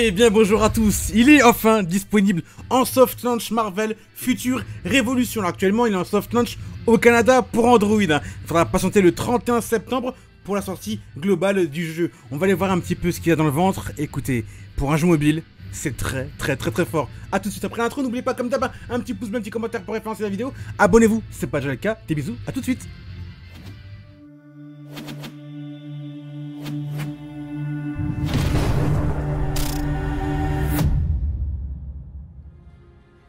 Et eh bien bonjour à tous, il est enfin disponible en soft launch Marvel Future Revolution Actuellement il est en soft launch au Canada pour Android. Il faudra patienter le 31 septembre pour la sortie globale du jeu. On va aller voir un petit peu ce qu'il y a dans le ventre. Écoutez, pour un jeu mobile, c'est très très très très fort. A tout de suite après l'intro, n'oubliez pas comme d'hab un petit pouce, un petit commentaire pour référencer la vidéo. Abonnez-vous, c'est pas déjà le cas. Des bisous, à tout de suite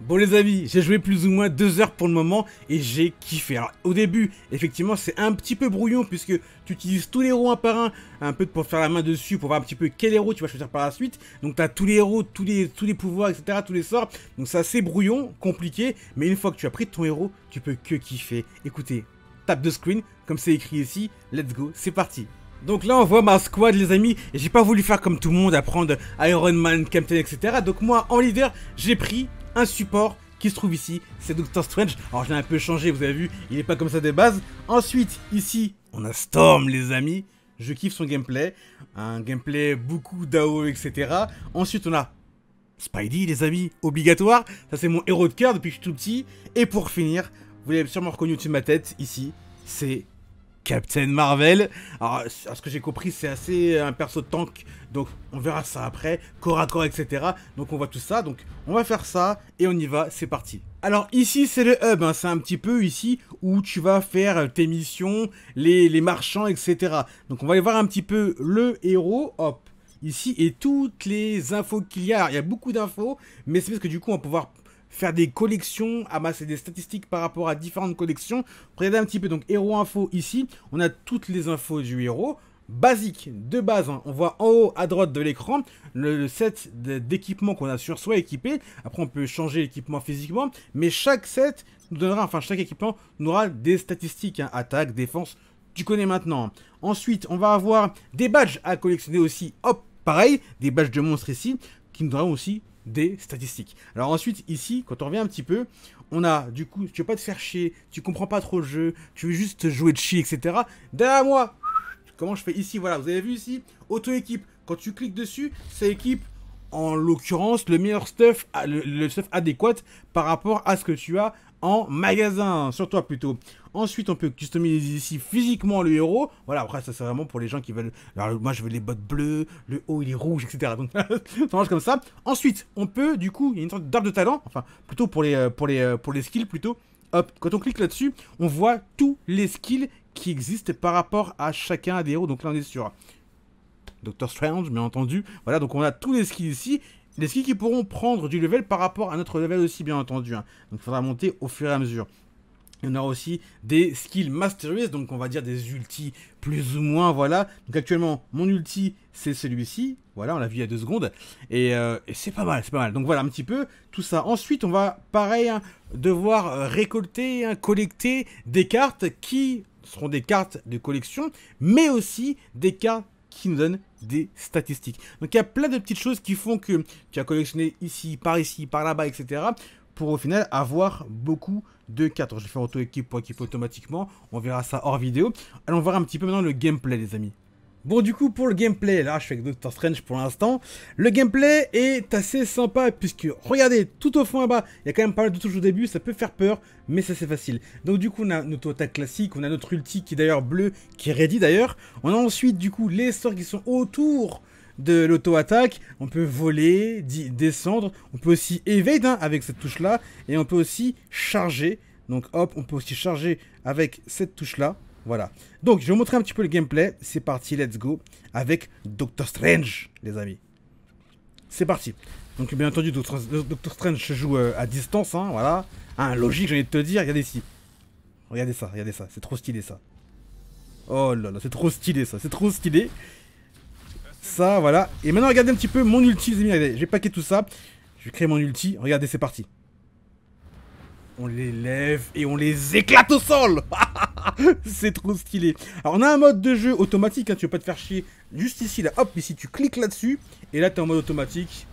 Bon les amis, j'ai joué plus ou moins deux heures pour le moment et j'ai kiffé. Alors au début, effectivement, c'est un petit peu brouillon puisque tu utilises tous les héros un par un, un peu pour faire la main dessus, pour voir un petit peu quel héros tu vas choisir par la suite. Donc tu as tous les héros, tous les, tous les pouvoirs, etc., tous les sorts. Donc c'est assez brouillon, compliqué, mais une fois que tu as pris ton héros, tu peux que kiffer. Écoutez, tape de screen, comme c'est écrit ici, let's go, c'est parti. Donc là on voit ma squad les amis, et j'ai pas voulu faire comme tout le monde, apprendre Iron Man, Captain, etc. Donc moi en leader, j'ai pris un support qui se trouve ici, c'est Doctor Strange. Alors je l'ai un peu changé, vous avez vu, il n'est pas comme ça de base. Ensuite, ici, on a Storm les amis. Je kiffe son gameplay, un gameplay beaucoup d'AO, etc. Ensuite, on a Spidey les amis, obligatoire. Ça c'est mon héros de cœur depuis que je suis tout petit. Et pour finir, vous l'avez sûrement reconnu au-dessus de ma tête, ici, c'est Captain Marvel. Alors, à ce que j'ai compris, c'est assez euh, un perso tank, donc on verra ça après, corps à corps, etc. Donc on voit tout ça, donc on va faire ça, et on y va, c'est parti. Alors ici, c'est le hub, hein. c'est un petit peu ici où tu vas faire euh, tes missions, les, marchands, etc. Donc on va aller voir un petit peu le héros, hop, ici, et toutes les infos qu'il y a. il y a beaucoup d'infos, mais c'est parce que du coup, on va pouvoir faire des collections, amasser des statistiques par rapport à différentes collections. Regardez un petit peu, donc héros info ici, on a toutes les infos du héros. Basique, de base, hein. on voit en haut à droite de l'écran le, set d'équipement qu'on a sur soi équipé. Après, on peut changer l'équipement physiquement, mais chaque set nous donnera, enfin, chaque équipement nous aura des statistiques hein. attaque, défense, tu connais maintenant. Ensuite, on va avoir des badges à collectionner aussi. Hop, pareil, des badges de monstres ici qui nous donneront aussi des statistiques. Alors ensuite, ici, quand on revient un petit peu, on a du coup, tu veux pas te faire chier, tu comprends pas trop le jeu, tu veux juste jouer de chi, etc. Derrière moi, comment je fais ici, voilà, vous avez vu ici, auto-équipe. Quand tu cliques dessus, ça équipe en l'occurrence le meilleur stuff, ah, le, stuff adéquat par rapport à ce que tu as en magasin, sur toi plutôt. Ensuite, on peut customiser ici physiquement le héros. Voilà, après, ça c'est vraiment pour les gens qui veulent. Alors, moi je veux les bottes bleues, le haut il est rouge, etc. Donc, ça marche comme ça. Ensuite, on peut, du coup, il y a une sorte d'arbre de talent, enfin, plutôt pour les, euh, pour les, euh, pour les skills plutôt. Hop, quand on clique là-dessus, on voit tous les skills qui existent par rapport à chacun des héros. Donc là, on est sur Doctor Strange, bien entendu. Voilà, donc on a tous les skills ici. Les skills qui pourront prendre du level par rapport à notre level aussi, bien entendu. Hein. Donc il faudra monter au fur et à mesure. on aura aussi des skills masteries, donc on va dire des ultis plus ou moins, voilà. Donc actuellement, mon ulti, c'est celui-ci. Voilà, on l'a vu il y a deux secondes. Et, euh, c'est pas mal, c'est pas mal. Donc voilà, un petit peu tout ça. Ensuite, on va, pareil, hein, devoir euh, récolter, hein, collecter des cartes qui seront des cartes de collection, mais aussi des cartes qui nous donnent des statistiques. Donc il y a plein de petites choses qui font que tu as collectionné ici, par ici, par là-bas, etc. Pour au final avoir beaucoup de cartes. je vais faire auto-équipe pour équiper automatiquement. On verra ça hors vidéo. Allons voir un petit peu maintenant le gameplay les amis. Bon du coup pour le gameplay, là je fais avec Doctor Strange pour l'instant, le gameplay est assez sympa puisque regardez tout au fond là-bas, il y a quand même pas mal de touches au début, ça peut faire peur mais ça c'est facile. Donc du coup on a notre attaque classique, on a notre ulti qui est d'ailleurs bleu, qui est ready d'ailleurs, on a ensuite du coup les sorts qui sont autour de l'auto-attaque, on peut voler, descendre, on peut aussi evade hein, avec cette touche là et on peut aussi charger, donc hop on peut aussi charger avec cette touche là. Voilà. Donc, je vais vous montrer un petit peu le gameplay. C'est parti, let's go. Avec Doctor Strange, les amis. C'est parti. Donc, bien entendu, Doctor, Strange se joue euh, à distance, hein, voilà. Ah logique, j'ai envie de te dire. Regardez ici. Regardez ça, regardez ça. C'est trop stylé, ça. Oh là là, c'est trop stylé, ça. C'est trop stylé. Ça, voilà. Et maintenant, regardez un petit peu mon ulti, les amis. Regardez, j'ai paqué tout ça. Je vais créer mon ulti. Regardez, c'est parti. On les lève et on les éclate au sol c'est trop stylé. Alors, on a un mode de jeu automatique, hein, tu veux pas te faire chier. Juste ici, là, hop, ici, tu cliques là-dessus. Et là, es en mode automatique.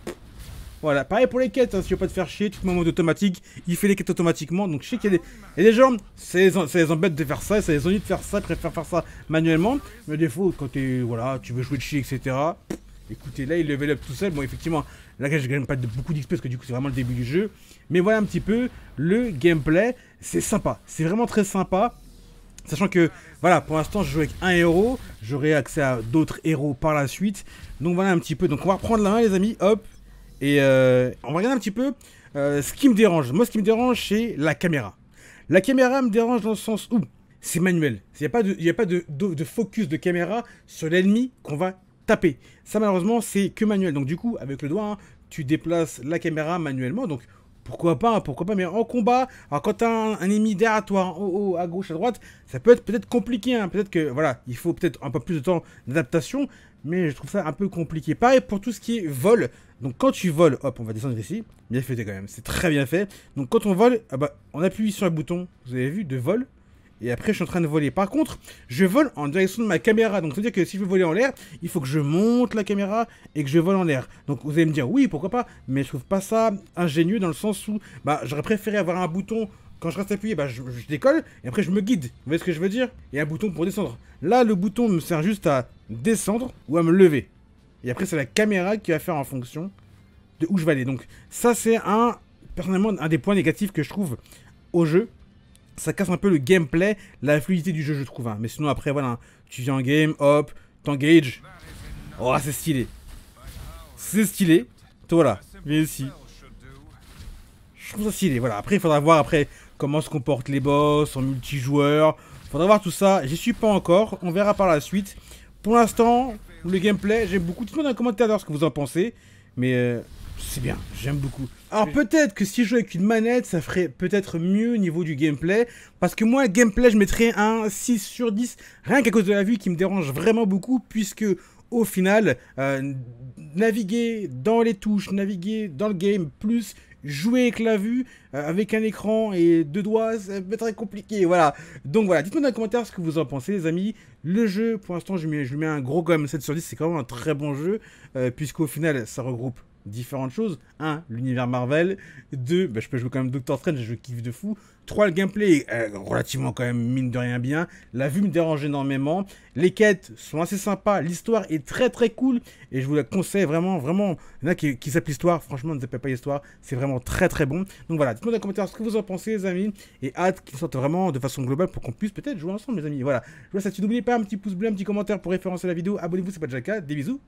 Voilà, pareil pour les quêtes, hein, si tu veux pas te faire chier, tout te mets en mode automatique, il fait les quêtes automatiquement, donc je sais qu'il y, a des gens, ça les, embête de faire ça, ça les ennuie de faire ça, ils préfèrent faire ça manuellement, mais des fois, quand voilà, tu veux jouer de chier, etc., écoutez, là, il level up tout seul, bon, effectivement, là, je gagne pas beaucoup d'XP, parce que du coup, c'est vraiment le début du jeu, mais voilà un petit peu le gameplay, c'est sympa, c'est vraiment très sympa, Sachant que, voilà, pour l'instant, je joue avec un héros. J'aurai accès à d'autres héros par la suite. Donc voilà un petit peu. Donc on va reprendre la main, les amis. Hop. Et euh, on va regarder un petit peu euh, ce qui me dérange. Moi, ce qui me dérange, c'est la caméra. La caméra me dérange dans le sens où c'est manuel. Il n'y a pas, de, y a pas de, focus de caméra sur l'ennemi qu'on va taper. Ça, malheureusement, c'est que manuel. Donc du coup, avec le doigt, hein, tu déplaces la caméra manuellement. Donc pourquoi pas, pourquoi pas, mais en combat, alors quand t'as un, un, ennemi derrière toi, haut, à gauche, à droite, ça peut être peut-être compliqué, hein. peut-être que, voilà, il faut peut-être un peu plus de temps d'adaptation, mais je trouve ça un peu compliqué. Pareil pour tout ce qui est vol, donc quand tu voles, hop, on va descendre ici, bien fait quand même, c'est très bien fait, donc quand on vole, ah bah, on appuie sur le bouton, vous avez vu, de vol, et après je suis en train de voler. Par contre, je vole en direction de ma caméra. Donc ça veut dire que si je veux voler en l'air, il faut que je monte la caméra et que je vole en l'air. Donc vous allez me dire oui, pourquoi pas, mais je trouve pas ça ingénieux dans le sens où bah, j'aurais préféré avoir un bouton quand je reste appuyé, bah, je, je, décolle et après je me guide. Vous voyez ce que je veux dire Et un bouton pour descendre. Là, le bouton me sert juste à descendre ou à me lever. Et après, c'est la caméra qui va faire en fonction de où je vais aller. Donc, ça, c'est un, personnellement, un des points négatifs que je trouve au jeu ça casse un peu le gameplay, la fluidité du jeu, je trouve. Hein. Mais sinon, après, voilà, hein. tu viens en game, hop, t'engage. Oh, c'est stylé. C'est stylé. Toi, voilà, viens ici. Je trouve ça stylé. Voilà, après, il faudra voir après comment se comportent les boss en multijoueur. Faudra voir tout ça. J'y suis pas encore. On verra par la suite. Pour l'instant, le gameplay, J'ai beaucoup. de moi dans les commentaires ce que vous en pensez. Mais. Euh, c'est bien, j'aime beaucoup. Alors peut-être que si je jouais avec une manette, ça ferait peut-être mieux au niveau du gameplay. Parce que moi, gameplay, je mettrais un 6 sur 10, rien qu'à cause de la vue qui me dérange vraiment beaucoup, puisque au final, euh, naviguer dans les touches, naviguer dans le game, plus jouer avec la vue, euh, avec un écran et deux doigts, ça très compliqué, voilà. Donc voilà, dites-moi dans les commentaires ce que vous en pensez les amis. Le jeu, pour l'instant, je lui mets, un gros même 7 sur 10, c'est quand même un très bon jeu, euh, puisqu'au final, ça regroupe différentes choses. 1. L'univers Marvel. 2. Bah, je peux jouer quand même Doctor Strange, je kiffe de fou. 3. Le gameplay est euh, relativement quand même mine de rien bien. La vue me dérange énormément. Les quêtes sont assez sympas. L'histoire est très très cool. Et je vous la conseille vraiment, vraiment. Il y en a qui, qui s'appellent l'histoire. Franchement, ne s'appelle pas l'histoire. C'est vraiment très très bon. Donc voilà, dites-moi dans les commentaires ce que vous en pensez les amis. Et hâte qu'ils sortent vraiment de façon globale pour qu'on puisse peut-être jouer ensemble les amis. Voilà, je vous laisse tu N'oubliez pas un petit pouce bleu, un petit commentaire pour référencer la vidéo. Abonnez-vous, c'est pas déjà le cas. Des bisous.